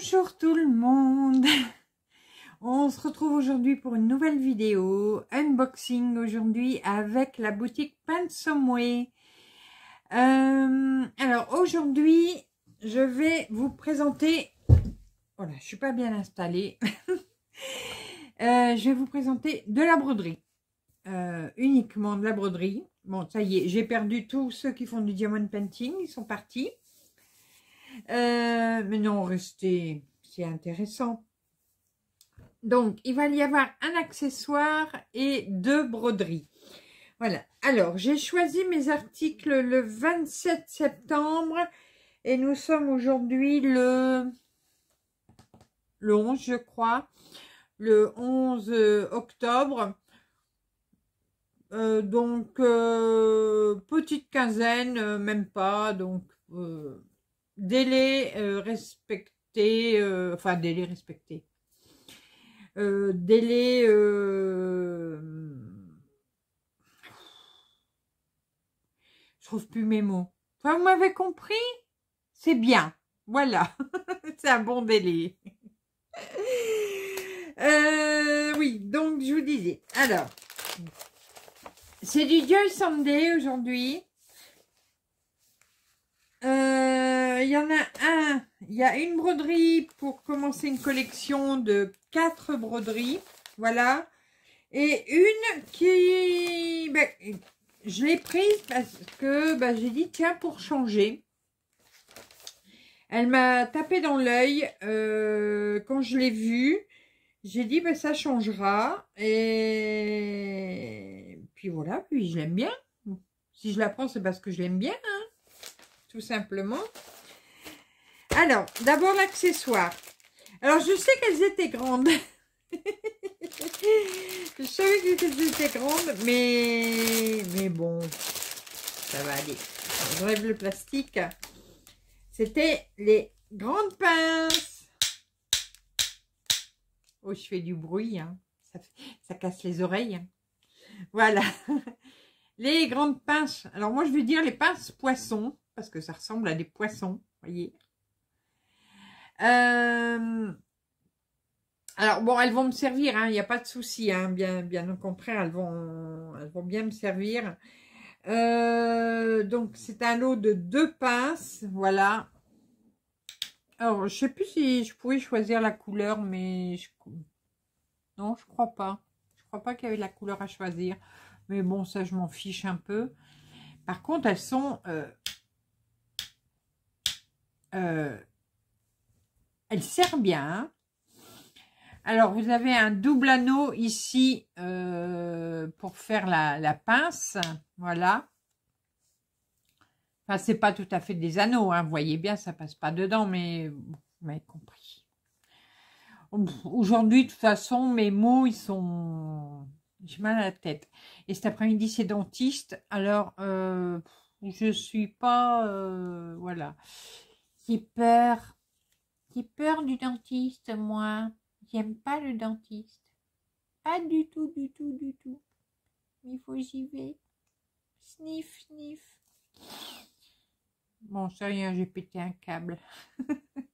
Bonjour tout le monde On se retrouve aujourd'hui pour une nouvelle vidéo, unboxing aujourd'hui avec la boutique paint Euh, alors aujourd'hui, je vais vous présenter... Voilà, oh je suis pas bien installée. Euh, je vais vous présenter de la broderie. Euh, uniquement de la broderie. Bon, ça y est, j'ai perdu tous ceux qui font du diamond painting, ils sont partis. Euh, mais non, c'est intéressant. Donc, il va y avoir un accessoire et deux broderies. Voilà. Alors, j'ai choisi mes articles le 27 septembre et nous sommes aujourd'hui le, le 11, je crois, le 11 euh, octobre. Euh, donc, petite quinzaine, même pas, donc... Euh, délai euh, respecté, euh, enfin délai respecté, euh, délai je trouve plus mes mots. vous m'avez compris C'est bien, voilà, c'est un bon délai. oui, donc je vous disais, alors, c'est du Joy Sunday aujourd'hui. Euh, il y en a un. Il y a une broderie pour commencer une collection de quatre broderies. Voilà. Et une qui... Ben, je l'ai prise parce que ben, j'ai dit, tiens, pour changer. Elle m'a tapé dans l'œil euh, quand je l'ai vue. J'ai dit, ben, ça changera. Et puis voilà, puis je l'aime bien. Si je la prends, c'est parce que je l'aime bien. Hein tout simplement. Alors, d'abord l'accessoire. Alors, je sais qu'elles étaient grandes. je savais qu'elles étaient grandes, mais, mais bon, ça va aller. J'enlève le plastique. C'était les grandes pinces. Oh, je fais du bruit. Hein. Ça, casse les oreilles. Hein. Voilà. Les grandes pinces. Alors, moi, je veux dire les pinces poissons parce que ça ressemble à des poissons, voyez. Euh, alors bon, elles vont me servir, hein, il n'y a pas de souci, hein, bien, bien au contraire, elles vont, vont bien me servir. Euh, donc c'est un lot de deux pinces, voilà. Alors je ne sais plus si je pouvais choisir la couleur, mais non, je crois pas. Je crois pas qu'il y avait la couleur à choisir, mais bon ça je m'en fiche un peu. Par contre elles sont euh, euh, elle sert bien. Hein. Alors, vous avez un double anneau ici euh, pour faire la, pince. Voilà. Enfin, c'est pas tout à fait des anneaux, hein. Vous voyez bien, ça passe pas dedans, mais vous m'avez compris. Aujourd'hui, de toute façon, mes mots, ils sont... J'ai mal à la tête. Et cet après-midi, c'est dentiste. Alors, euh, je suis pas... voilà. J'ai peur. qui peur du dentiste, moi. J'aime pas le dentiste. Pas du tout, du tout, du tout. il faut j'y vais. Sniff, sniff. Bon, ça y est, j'ai pété un câble.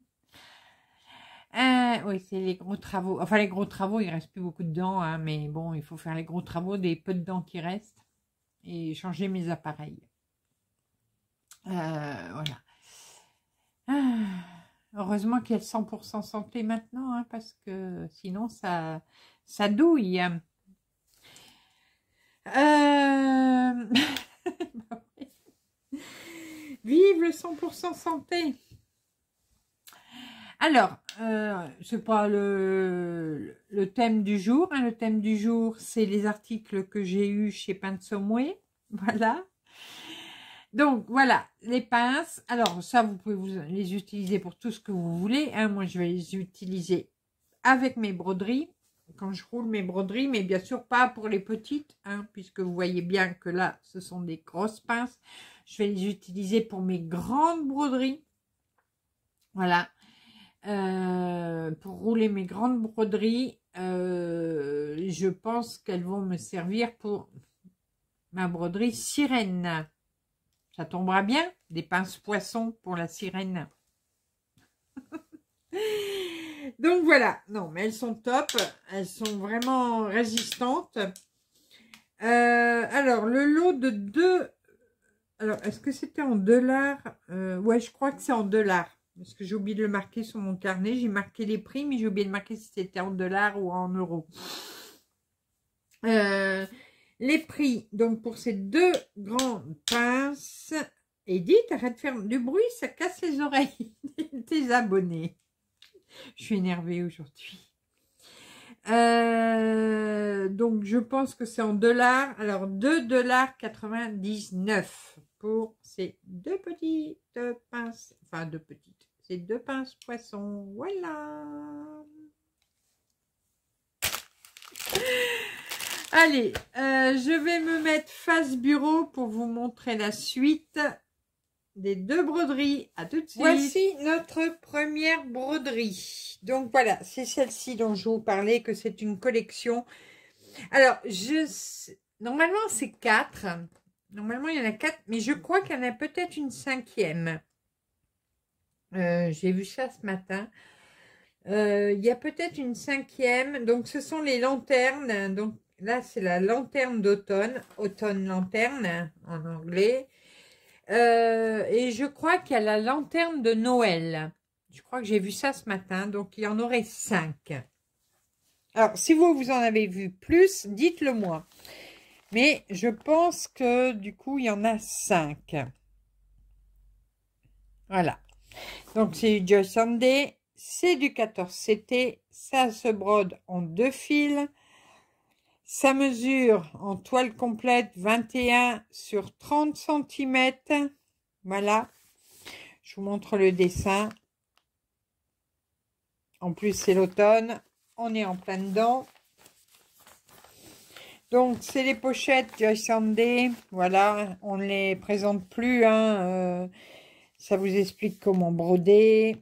Euh, oui, c'est les gros travaux. Enfin, les gros travaux, il reste plus beaucoup de dents, hein, mais bon, il faut faire les gros travaux des peu de dents qui restent et changer mes appareils. Euh, voilà. Ah, heureusement qu'il y a 100% santé maintenant, hein, parce que sinon ça, ça douille. Euh, vive le 100% santé Alors, je euh, ce pas le, thème du jour. Hein. le thème du jour, c'est les articles que j'ai eus chez Pinsomwe. Voilà. Donc, voilà, les pinces. Alors, ça, vous pouvez vous les utiliser pour tout ce que vous voulez. Hein. Moi, je vais les utiliser avec mes broderies, quand je roule mes broderies, mais bien sûr pas pour les petites, hein, puisque vous voyez bien que là, ce sont des grosses pinces. Je vais les utiliser pour mes grandes broderies. Voilà. Euh, pour rouler mes grandes broderies, euh, je pense qu'elles vont me servir pour ma broderie sirène. Ça tombera bien, des pinces poissons pour la sirène. Donc voilà, non, mais elles sont top, elles sont vraiment résistantes. Euh, alors, le lot de deux... Alors, est-ce que c'était en dollars euh, Ouais, je crois que c'est en dollars. Parce que j'ai oublié de le marquer sur mon carnet. J'ai marqué les prix, mais j'ai oublié de marquer si c'était en dollars ou en euros. Euh, les prix, donc, pour ces deux grandes pinces. Edith, arrête de faire du bruit, ça casse les oreilles des abonnés. Je suis énervée aujourd'hui. Euh, donc, je pense que c'est en dollars. Alors, 2,99$ pour ces deux petites pinces. Enfin, deux petites. Ces deux pinces poissons. Voilà. Allez, euh, je vais me mettre face bureau pour vous montrer la suite des deux broderies. À tout de suite. Voici notre première broderie. Donc voilà, c'est celle-ci dont je vous parlais, que c'est une collection. Alors, je normalement, c'est quatre. Normalement, il y en a quatre, mais je crois qu'il y en a peut-être une cinquième. Euh, j'ai vu ça ce matin. Euh, il y a peut-être une cinquième. Donc, ce sont les lanternes. Donc, Là, c'est la lanterne d'automne, automne lanterne en anglais. Euh, et je crois qu'il y a la lanterne de Noël. Je crois que j'ai vu ça ce matin, donc il y en aurait cinq. Alors, si vous, vous en avez vu plus, dites-le moi. Mais je pense que du coup, il y en a cinq. Voilà. Donc, c'est du Joy Sunday, c'est du 14 CT, ça se brode en deux fils. Ça mesure en toile complète 21 sur 30 cm. Voilà. Je vous montre le dessin. En plus, c'est l'automne. On est en plein dedans. Donc, c'est les pochettes Joy Sunday. Voilà, on ne les présente plus. Hein. Euh, ça vous explique comment broder.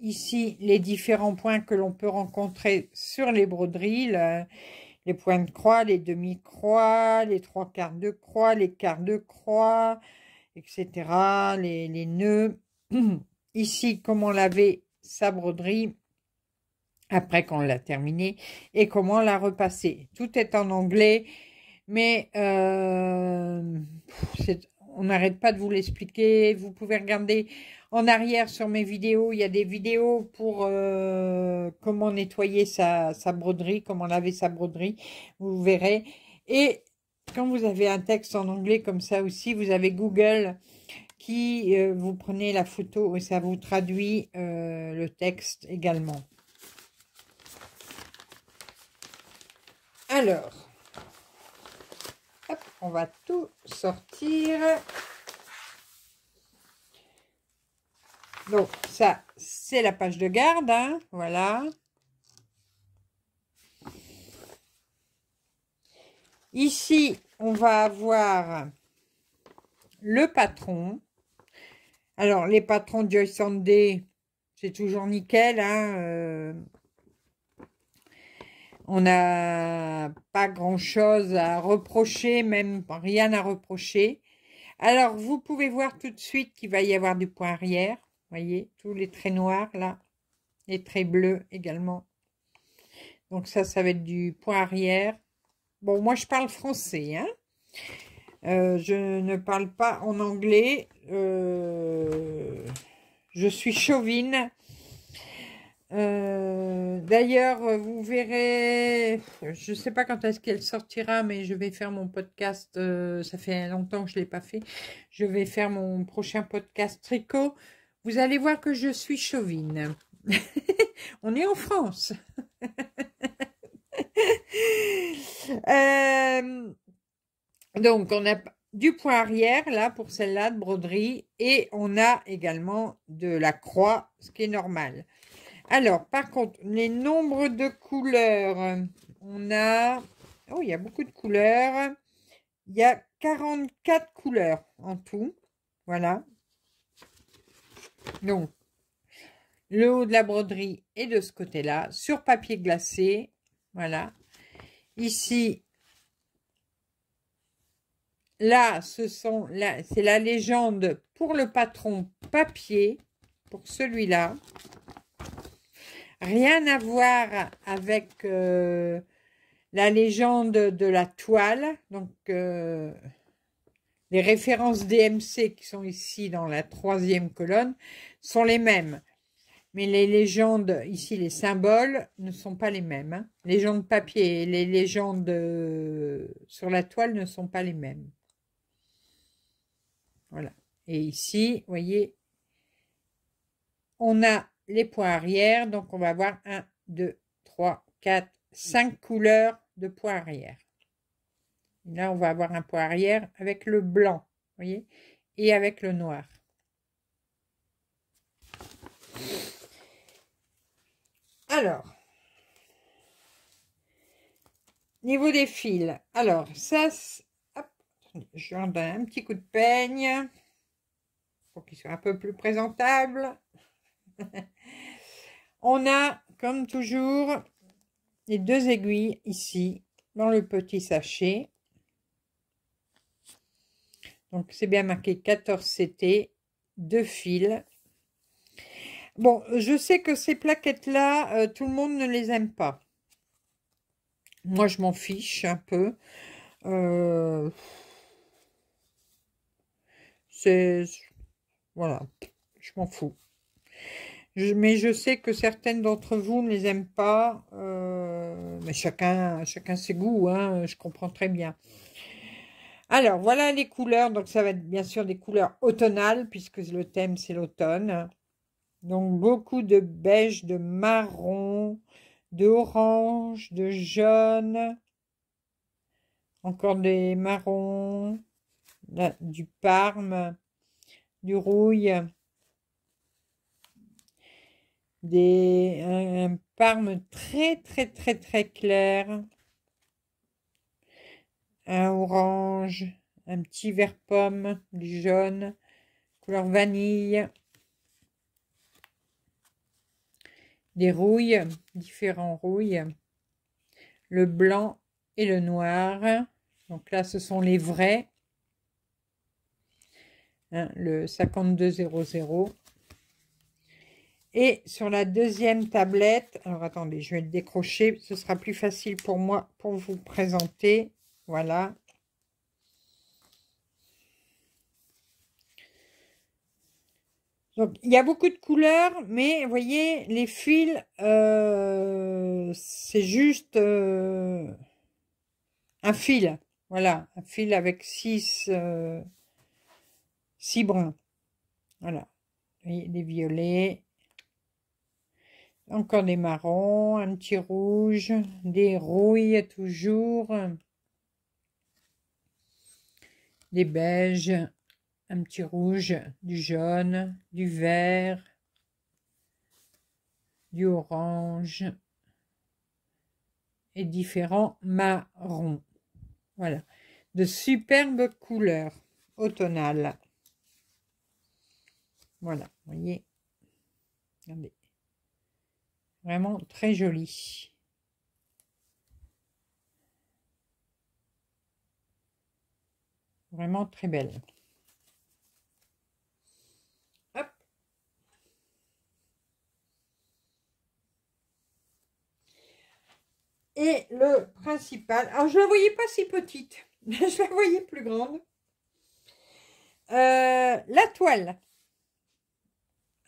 Ici, les différents points que l'on peut rencontrer sur les broderies. Là les points de croix, les demi-croix, les trois quarts de croix, les quarts de croix, etc. Les, les nœuds. Ici, comment laver l'avait, sa broderie, après qu'on l'a terminée, et comment la repasser. Tout est en anglais, mais euh, c'est on n'arrête pas de vous l'expliquer. Vous pouvez regarder en arrière sur mes vidéos. Il y a des vidéos pour euh, comment nettoyer sa, sa, broderie, comment laver sa broderie. Vous verrez. Et quand vous avez un texte en anglais comme ça aussi, vous avez Google qui euh, vous prenez la photo et ça vous traduit euh, le texte également. Alors, on va tout sortir. Donc, ça, c'est la page de garde, hein, voilà. Ici, on va avoir le patron. Alors, les patrons de Joy c'est toujours nickel, hein, euh, on n'a pas grand-chose à reprocher, même rien à reprocher. Alors, vous pouvez voir tout de suite qu'il va y avoir du point arrière. Vous voyez, tous les traits noirs, là. Les traits bleus également. Donc ça, ça va être du point arrière. Bon, moi, je parle français, hein. euh, je ne parle pas en anglais. Euh, je suis chauvine. Euh, d'ailleurs, vous verrez, je ne sais pas quand est-ce qu'elle sortira, mais je vais faire mon podcast, euh, ça fait longtemps que je ne l'ai pas fait, je vais faire mon prochain podcast tricot. Vous allez voir que je suis chauvine. On est en France. Euh, donc, on a du point arrière, là, pour celle-là, de broderie, et on a également de la croix, ce qui est normal. Alors, par contre, les nombres de couleurs, on a... Oh, il y a beaucoup de couleurs. Il y a 44 couleurs en tout. Voilà. Donc, le haut de la broderie est de ce côté-là, sur papier glacé. Voilà. Ici, là, ce sont c'est la légende pour le patron papier, pour celui-là rien à voir avec euh, la légende de la toile, donc euh, les références DMC qui sont ici dans la troisième colonne sont les mêmes. Mais les légendes, ici les symboles, ne sont pas les mêmes. Hein. Les Légendes papier et les légendes euh, sur la toile ne sont pas les mêmes. Voilà. Et ici, vous voyez, on a les points arrière. Donc, on va avoir un, 2, 3, 4, cinq couleurs de points arrière. Là, on va avoir un point arrière avec le blanc, voyez, et avec le noir. Alors, niveau des fils, alors ça, hop, je en donner un petit coup de peigne pour qu'il soit un peu plus présentable. On a, comme toujours, les deux aiguilles ici, dans le petit sachet. Donc, c'est bien marqué 14 CT, deux fils. Bon, je sais que ces plaquettes-là, euh, tout le monde ne les aime pas. Moi, je m'en fiche un peu. Euh, c'est... Voilà, je m'en fous mais je sais que certaines d'entre vous ne les aiment pas. Euh, mais chacun, chacun ses goûts, hein, je comprends très bien. Alors, voilà les couleurs. Donc, ça va être bien sûr des couleurs automnales, puisque le thème, c'est l'automne. Donc, beaucoup de beige, de marron, d'orange, de jaune. Encore des marrons, du parme, du rouille des, un, parme très très très très clair, un orange, un petit vert pomme, du jaune, couleur vanille, des rouilles, différents rouilles, le blanc et le noir. Donc là, ce sont les vrais. Hein, le 5200. Et sur la deuxième tablette, alors attendez, je vais le décrocher, ce sera plus facile pour moi pour vous présenter. Voilà. Donc, il y a beaucoup de couleurs, mais vous voyez, les fils, euh, c'est juste euh, un fil. Voilà, un fil avec 6 six euh, bruns. Voilà, les violets, encore des marrons, un petit rouge, des rouilles toujours, des beiges, un petit rouge, du jaune, du vert, du orange et différents marrons. Voilà, de superbes couleurs automnales. Voilà, voyez. Vraiment très jolie. Vraiment très belle. Et le principal, alors je ne la voyais pas si petite, je la voyais plus grande. Euh, la toile.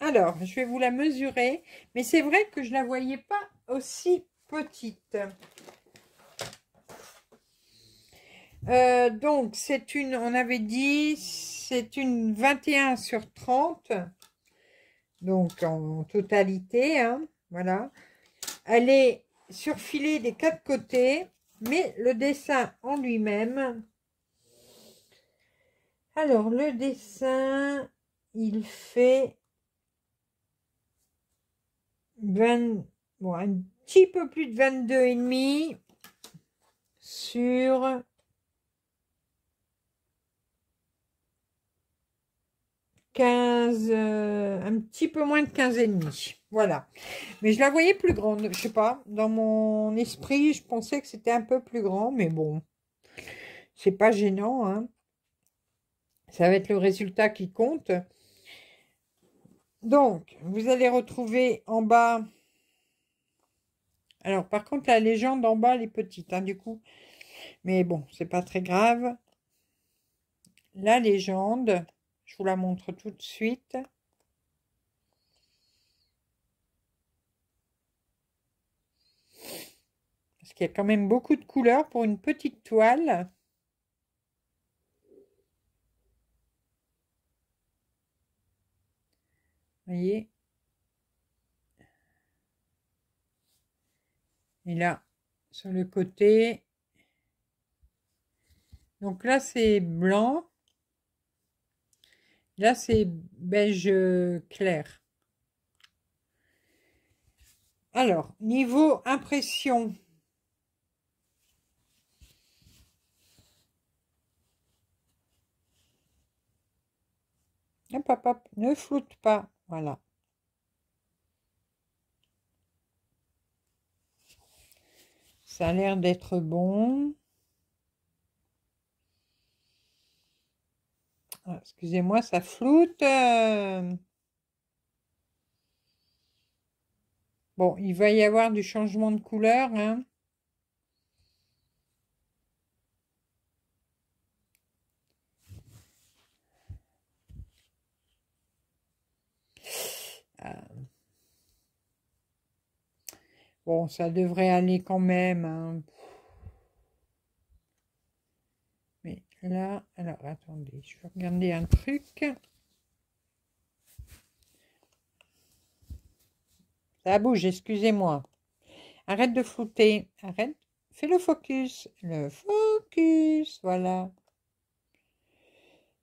Alors, je vais vous la mesurer, mais c'est vrai que je ne la voyais pas aussi petite. Euh, donc, c'est une, on avait dit, c'est une 21 sur 30, donc en, totalité, hein, voilà. Elle est surfilée des quatre côtés, mais le dessin en lui-même, alors le dessin, il fait 20, bon, un petit peu plus de 22,5 sur 15, euh, un petit peu moins de 15 et demi. Voilà. Mais je la voyais plus grande, je sais pas. Dans mon esprit, je pensais que c'était un peu plus grand, mais bon, c'est pas gênant. Hein. Ça va être le résultat qui compte. Donc, vous allez retrouver en bas... Alors, par contre, la légende en bas, elle est petite, hein, du coup. Mais bon, c'est pas très grave. La légende, je vous la montre tout de suite. Parce qu'il y a quand même beaucoup de couleurs pour une petite toile. voyez et là sur le côté donc là c'est blanc là c'est beige clair alors niveau impression hop, hop, ne floute pas voilà. Ça a l'air d'être bon. Ah, excusez-moi, ça floute. Euh. Bon, il va y avoir du changement de couleur. Hein. Bon, ça devrait aller quand même. Hein. Mais là, alors attendez, je vais regarder un truc. Ça bouge, excusez-moi. Arrête de flouter. Arrête. Fais le focus. Le focus, voilà.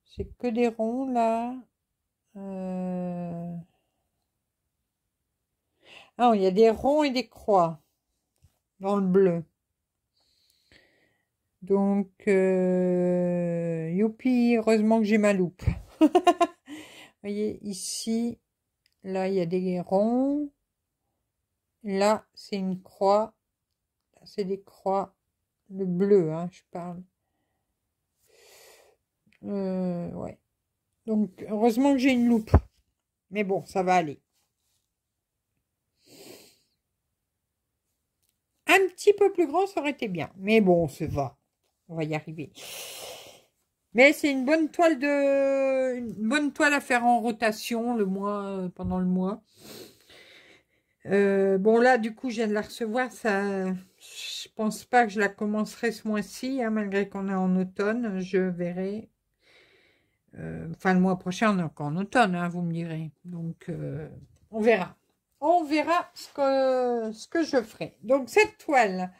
C'est que des ronds là. Euh, ah, il y a des ronds et des croix dans le bleu. Donc, euh, youpi, heureusement que j'ai ma loupe. Vous voyez, ici, là, il y a des ronds. Là, c'est une croix. C'est des croix. Le bleu, hein, je parle. Euh, ouais. Donc, heureusement que j'ai une loupe. Mais bon, ça va aller. Un petit peu plus grand, ça aurait été bien. Mais bon, ça va. On va y arriver. Mais c'est une bonne toile de, une bonne toile à faire en rotation le mois, euh, pendant le mois. Euh, bon là, du coup, j'ai de la recevoir. Ça, je pense pas que je la commencerai ce mois-ci, hein, malgré qu'on est en automne. Je verrai. Euh, enfin, le mois prochain, on est encore en automne, hein, vous me direz. Donc, on verra on verra ce que, ce que je ferai. Donc, cette toile,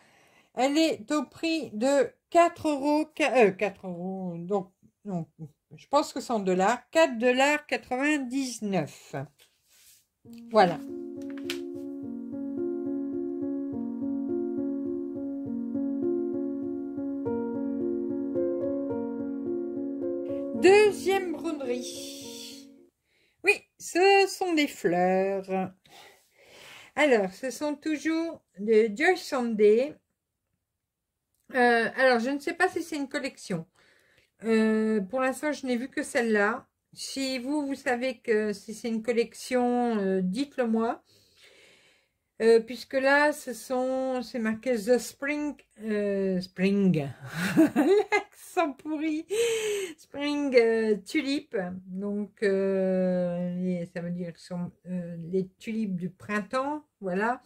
elle est au prix de 4 euros, euh, 4 euros, donc, je pense que c'est en dollars, 4 dollars 99. Voilà. Deuxième broderie. Oui, ce sont des fleurs. Alors, ce sont toujours de Joy Sunday. Euh, alors, je ne sais pas si c'est une collection. Euh, pour l'instant, je n'ai vu que celle-là. Si vous, vous savez que si c'est une collection, euh, dites-le moi. puisque là, ce sont, c'est marqué The Spring, Spring, pourri. Spring tulipes euh, Tulip, donc euh, ça veut dire que sont euh, les tulipes du printemps, voilà.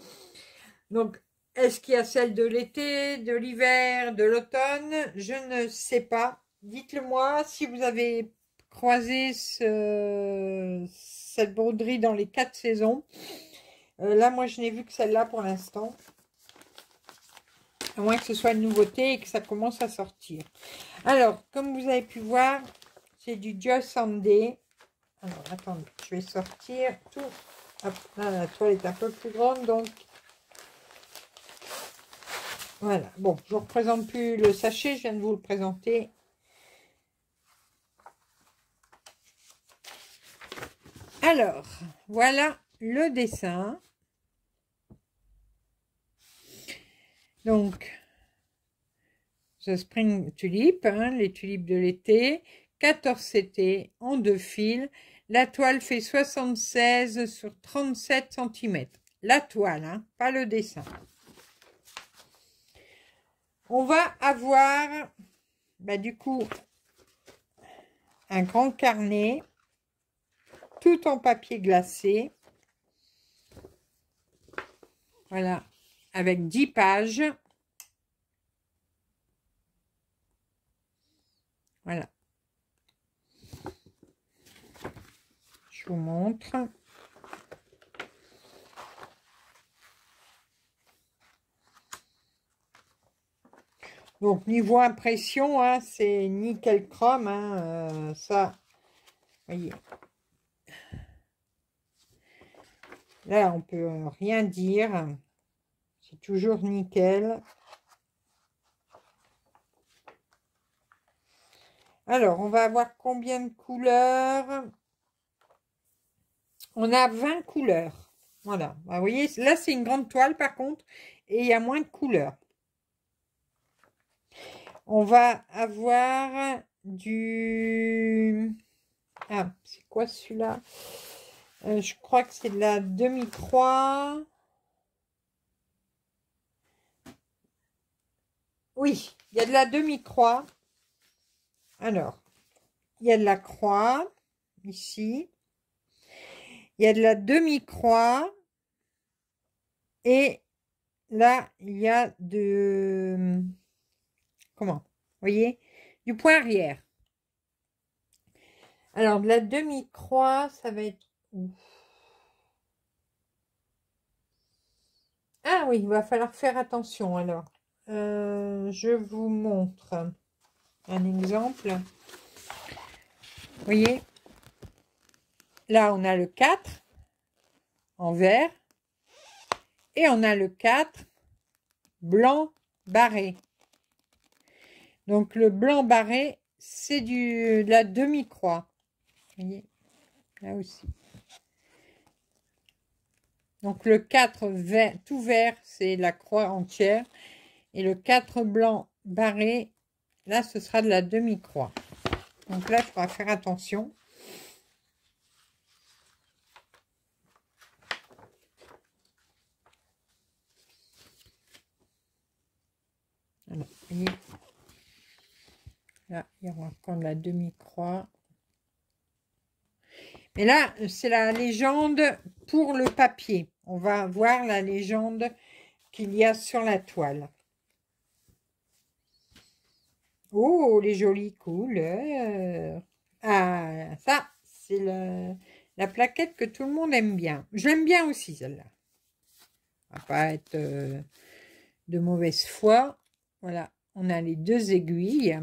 Donc, est-ce qu'il y a celle de l'été, de l'hiver, de l'automne Je ne sais pas. Dites-le moi si vous avez croisé ce, cette broderie dans les quatre saisons. là, moi, je n'ai vu que celle-là pour l'instant à moins que ce soit une nouveauté et que ça commence à sortir. Alors, comme vous avez pu voir, c'est du Joss Sunday. Alors, attendez, je vais sortir tout. la toile est un peu plus grande, donc... Voilà, bon, je ne représente plus le sachet, je viens de vous le présenter. Alors, voilà le dessin. Donc, The Spring Tulip, hein, les tulipes de l'été, 14 CT en deux fils. La toile fait 76 sur 37 cm. La toile, hein, pas le dessin. On va avoir, bah, du coup, un grand carnet, tout en papier glacé. Voilà, avec 10 pages. Voilà. Je vous montre. Donc, niveau impression, hein, c'est nickel chrome, hein, euh, ça. voyez. Là, on peut rien dire toujours nickel. Alors, on va avoir combien de couleurs On a 20 couleurs. Voilà. Bah, vous voyez, là, c'est une grande toile, par contre, et il y a moins de couleurs. On va avoir du... Ah, c'est quoi celui-là euh, Je crois que c'est de la demi-croix. Oui, il y a de la demi-croix. Alors, il y a de la croix, ici. Il y a de la demi-croix. Et là, il y a de... Comment Vous voyez Du point arrière. Alors, de la demi-croix, ça va être où Ah oui, il va falloir faire attention alors. Euh, je vous montre un exemple. voyez, là on a le 4 en vert et on a le 4 blanc barré. Donc le blanc barré, c'est du la demi-croix. voyez, là aussi. Donc le 4 vert, tout vert, c'est la croix entière. Et le 4 blanc barré, là, ce sera de la demi-croix. Donc là, il faudra faire attention. là, il y aura encore de la demi-croix. Mais là, c'est la légende pour le papier. On va voir la légende qu'il y a sur la toile. Oh, les jolies couleurs. Ah, ça, c'est la plaquette que tout le monde aime bien. J'aime bien aussi, celle-là. On va pas être euh, de mauvaise foi. Voilà, on a les deux aiguilles.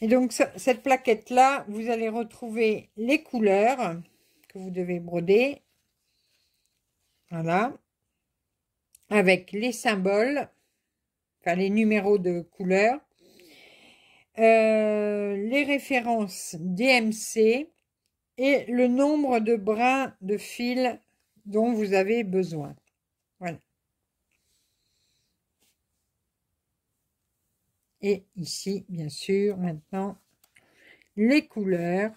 Et donc, cette plaquette-là, vous allez retrouver les couleurs que vous devez broder. Voilà. Avec les symboles les numéros de couleurs, euh, les références DMC et le nombre de brins de fil dont vous avez besoin. Voilà. Et ici, bien sûr, maintenant, les couleurs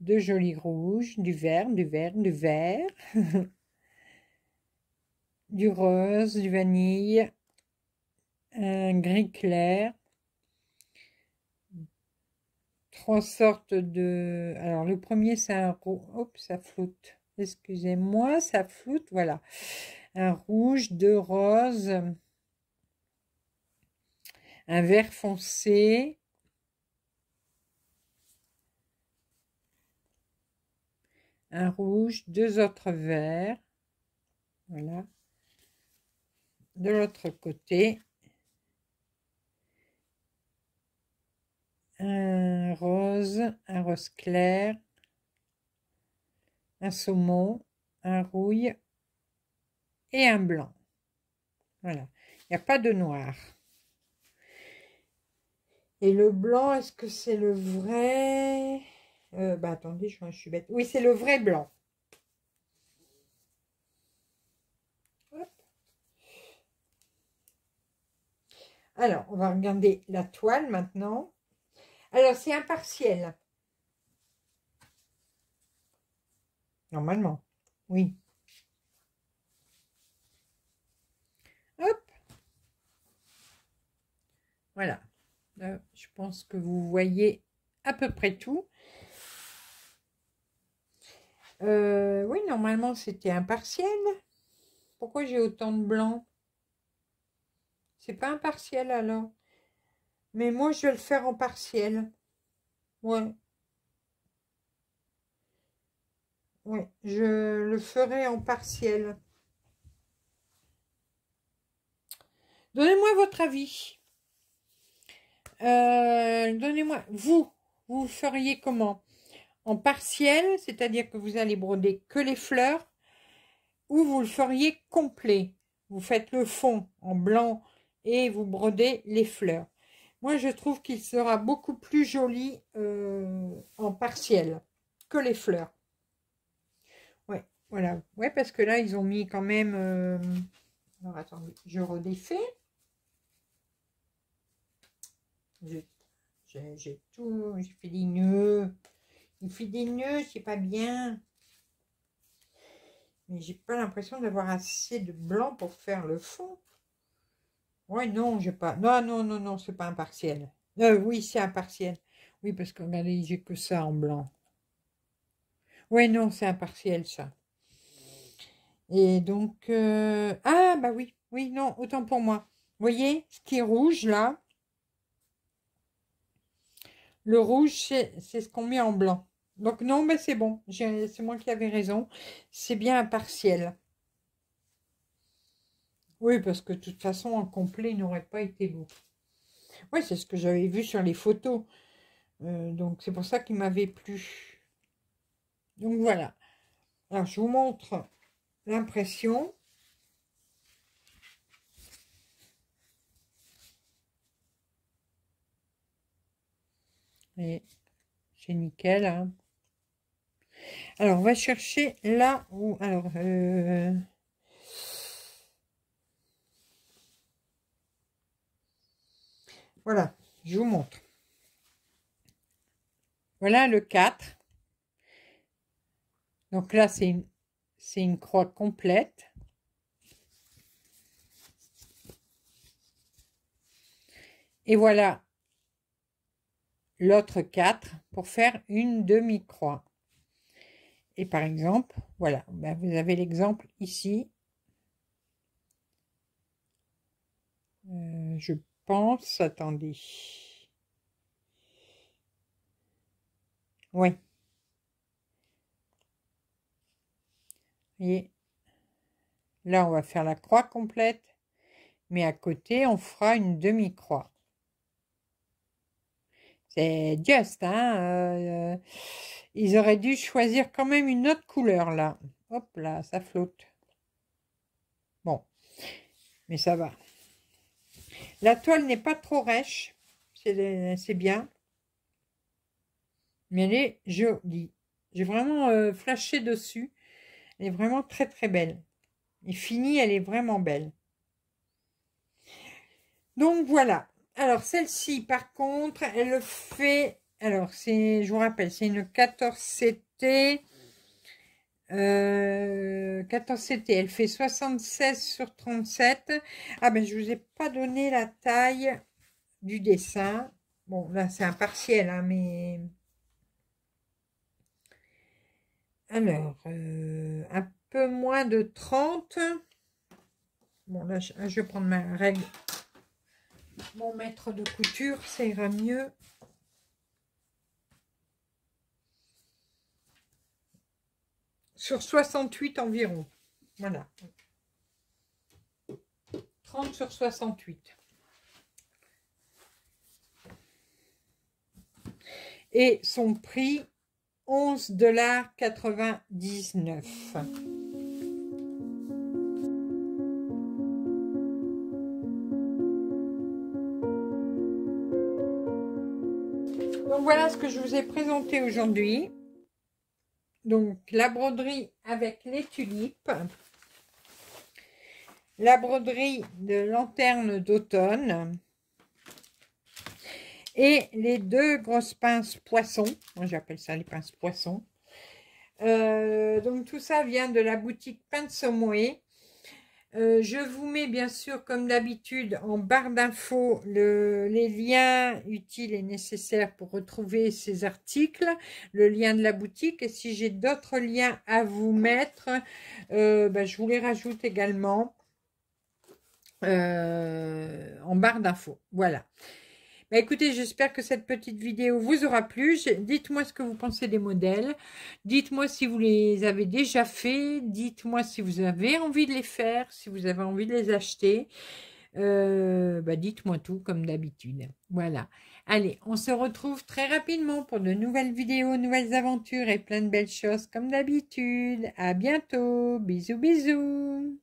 de joli rouge, du vert, du vert, du vert. du rose, du vanille, un gris clair, trois sortes de... Alors, le premier, c'est un... Hop, ça floute. Excusez-moi, ça floute, voilà. Un rouge, deux roses, un vert foncé, un rouge, deux autres verts, voilà de l'autre côté. Un rose, un rose clair, un saumon, un rouille et un blanc. Voilà, il n'y a pas de noir. Et le blanc, est-ce que c'est le vrai bah attendez, je suis bête. Oui, c'est le vrai blanc. Alors, on va regarder la toile maintenant. Alors, c'est impartiel. Normalement, oui. Hop. Voilà. Euh, je pense que vous voyez à peu près tout. Euh, oui, normalement, c'était impartiel. Pourquoi j'ai autant de blanc c'est pas un partiel alors. Mais moi, je vais le faire en partiel. Ouais. Ouais, je le ferai en partiel. Donnez-moi votre avis. Euh, donnez-moi, vous, vous feriez comment En partiel, c'est-à-dire que vous allez broder que les fleurs, ou vous le feriez complet. Vous faites le fond en blanc, et vous brodez les fleurs. Moi, je trouve qu'il sera beaucoup plus joli euh, en partiel que les fleurs. Ouais, voilà. Ouais, parce que là, ils ont mis quand même... Euh, alors, attendez, je redéfais. J'ai tout, j'ai fait des nœuds. Il fait des nœuds, c'est pas bien. Mais j'ai pas l'impression d'avoir assez de blanc pour faire le fond. Oui, non, je pas. Non, non, non, non, c'est pas un partiel. Euh, oui, c'est un partiel. Oui, parce que regardez, j'ai que ça en blanc. Oui, non, c'est un partiel, ça. Et donc, euh, ah, bah oui, oui, non, autant pour moi. Vous voyez, ce qui est rouge, là, le rouge, c'est ce qu'on met en blanc. Donc non, mais c'est bon, c'est moi qui avais raison. C'est bien un partiel. Oui, parce que de toute façon, en complet, il n'aurait pas été beau. Oui, c'est ce que j'avais vu sur les photos. Euh, donc, c'est pour ça qu'il m'avait plu. Donc, voilà. Alors, je vous montre l'impression. Et c'est nickel. Hein. Alors, on va chercher là où... Alors, euh, Voilà, je vous montre. Voilà le 4. Donc là, c'est une, croix complète. Et voilà l'autre 4 pour faire une demi-croix. Et par exemple, voilà, ben, vous avez l'exemple ici. Euh, je attendez. Oui. Voyez. Là, on va faire la croix complète, mais à côté, on fera une demi-croix. C'est juste, hein euh, Ils auraient dû choisir quand même une autre couleur, là. Hop là, ça flotte. Bon, mais ça va. La toile n'est pas trop rêche, c'est bien. Mais elle est jolie. J'ai vraiment euh, flashé dessus. Elle est vraiment très très belle. Et finie, elle est vraiment belle. Donc voilà. Alors celle-ci, par contre, elle le fait... Alors, je vous rappelle, c'est une 14CT. 14 euh, CT, elle fait 76 sur 37. Ah ben, je vous ai pas donné la taille du dessin. Bon, là, c'est un partiel, hein, mais... Alors, euh, un peu moins de 30. Bon, là, je, je vais prendre ma règle, mon maître de couture, ça ira mieux. sur 68 environ. Voilà. 30 sur 68. Et son prix, 11,99$. Donc voilà ce que je vous ai présenté aujourd'hui. Donc, la broderie avec les tulipes. La broderie de lanterne d'automne. Et les deux grosses pinces poissons. Moi, j'appelle ça les pinces poissons. Euh, donc, tout ça vient de la boutique Pinceau euh, je vous mets bien sûr, comme d'habitude, en barre d'infos les liens utiles et nécessaires pour retrouver ces articles, le lien de la boutique. Et si j'ai d'autres liens à vous mettre, euh, ben, je vous les rajoute également euh, en barre d'infos. Voilà. Bah, écoutez, j'espère que cette petite vidéo vous aura plu. Dites-moi ce que vous pensez des modèles. Dites-moi si vous les avez déjà faits. Dites-moi si vous avez envie de les faire, si vous avez envie de les acheter. Euh, bah, dites-moi tout comme d'habitude. Voilà. Allez, on se retrouve très rapidement pour de nouvelles vidéos, nouvelles aventures et plein de belles choses comme d'habitude. À bientôt. Bisous, bisous.